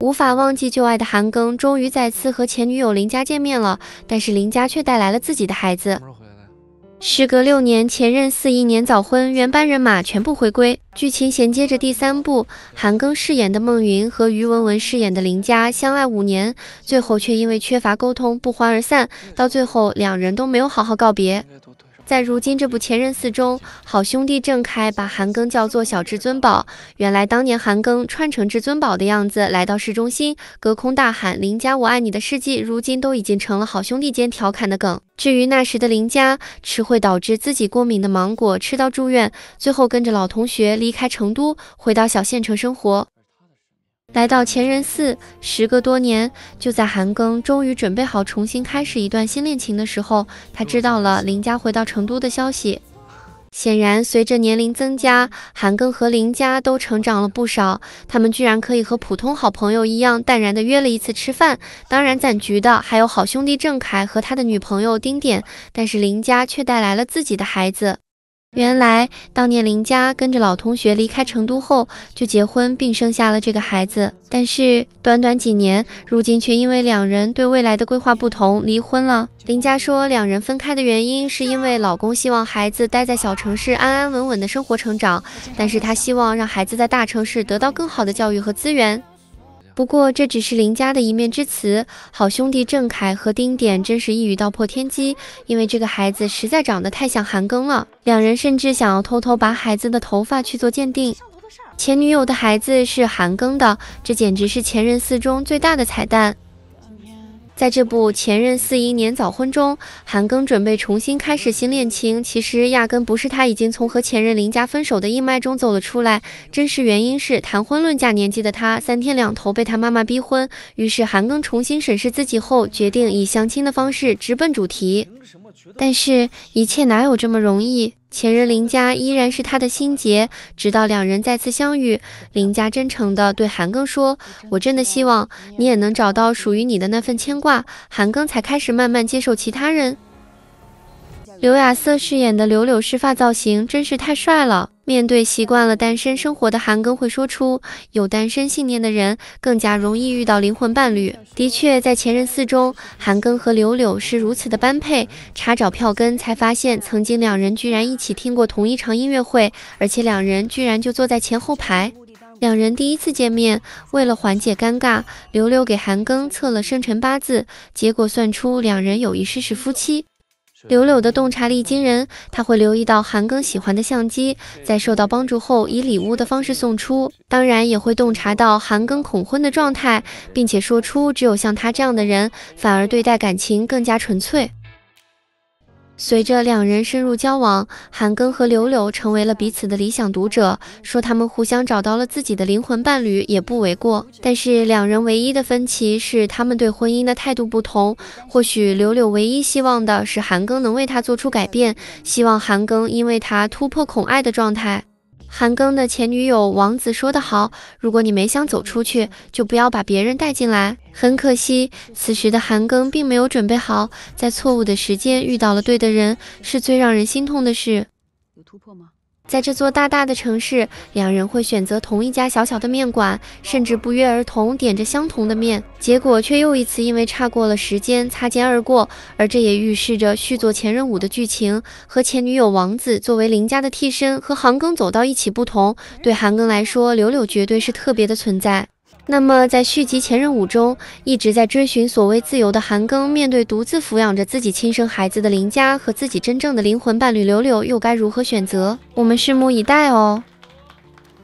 无法忘记旧爱的韩庚，终于再次和前女友林佳见面了。但是林佳却带来了自己的孩子。时隔六年，前任四一年早婚，原班人马全部回归。剧情衔接着第三部，韩庚饰演的孟云和于文文饰演的林佳相爱五年，最后却因为缺乏沟通不欢而散。到最后，两人都没有好好告别。在如今这部《前任四》中，好兄弟郑恺把韩庚叫做“小至尊宝”。原来当年韩庚穿成至尊宝的样子来到市中心，隔空大喊“林佳我爱你”的事迹，如今都已经成了好兄弟间调侃的梗。至于那时的林佳，吃会导致自己过敏的芒果吃到住院，最后跟着老同学离开成都，回到小县城生活。来到前人寺，时隔多年，就在韩庚终于准备好重新开始一段新恋情的时候，他知道了林佳回到成都的消息。显然，随着年龄增加，韩庚和林佳都成长了不少，他们居然可以和普通好朋友一样淡然的约了一次吃饭。当然，攒局的还有好兄弟郑恺和他的女朋友丁点，但是林佳却带来了自己的孩子。原来，当年林佳跟着老同学离开成都后，就结婚并生下了这个孩子。但是，短短几年，如今却因为两人对未来的规划不同，离婚了。林佳说，两人分开的原因是因为老公希望孩子待在小城市，安安稳稳的生活成长，但是他希望让孩子在大城市得到更好的教育和资源。不过这只是林家的一面之词，好兄弟郑恺和丁点真是一语道破天机，因为这个孩子实在长得太像韩庚了，两人甚至想要偷偷拔孩子的头发去做鉴定。前女友的孩子是韩庚的，这简直是前任四中最大的彩蛋。在这部《前任四一年早婚》中，韩庚准备重新开始新恋情，其实压根不是他已经从和前任林佳分手的阴霾中走了出来，真实原因是谈婚论嫁年纪的他，三天两头被他妈妈逼婚，于是韩庚重新审视自己后，决定以相亲的方式直奔主题，但是，一切哪有这么容易？前任林佳依然是他的心结，直到两人再次相遇，林佳真诚地对韩庚说：“我真的希望你也能找到属于你的那份牵挂。”韩庚才开始慢慢接受其他人。刘亚瑟饰演的柳柳湿发造型真是太帅了。面对习惯了单身生活的韩庚，会说出有单身信念的人更加容易遇到灵魂伴侣。的确，在前任四中，韩庚和柳柳是如此的般配。查找票根才发现，曾经两人居然一起听过同一场音乐会，而且两人居然就坐在前后排。两人第一次见面，为了缓解尴尬，柳柳给韩庚测了生辰八字，结果算出两人有一世是夫妻。柳柳的洞察力惊人，他会留意到韩庚喜欢的相机，在受到帮助后以礼物的方式送出。当然，也会洞察到韩庚恐婚的状态，并且说出只有像他这样的人，反而对待感情更加纯粹。随着两人深入交往，韩庚和柳柳成为了彼此的理想读者，说他们互相找到了自己的灵魂伴侣也不为过。但是两人唯一的分歧是他们对婚姻的态度不同。或许柳柳唯一希望的是韩庚能为他做出改变，希望韩庚因为他突破恐爱的状态。韩庚的前女友王子说得好：“如果你没想走出去，就不要把别人带进来。”很可惜，此时的韩庚并没有准备好，在错误的时间遇到了对的人，是最让人心痛的事。有突破吗？在这座大大的城市，两人会选择同一家小小的面馆，甚至不约而同点着相同的面，结果却又一次因为差过了时间擦肩而过。而这也预示着续作前任五的剧情和前女友王子作为林家的替身和韩庚走到一起不同，对韩庚来说，柳柳绝对是特别的存在。那么，在续集《前任五》中，一直在追寻所谓自由的韩庚，面对独自抚养着自己亲生孩子的林佳和自己真正的灵魂伴侣柳柳，又该如何选择？我们拭目以待哦。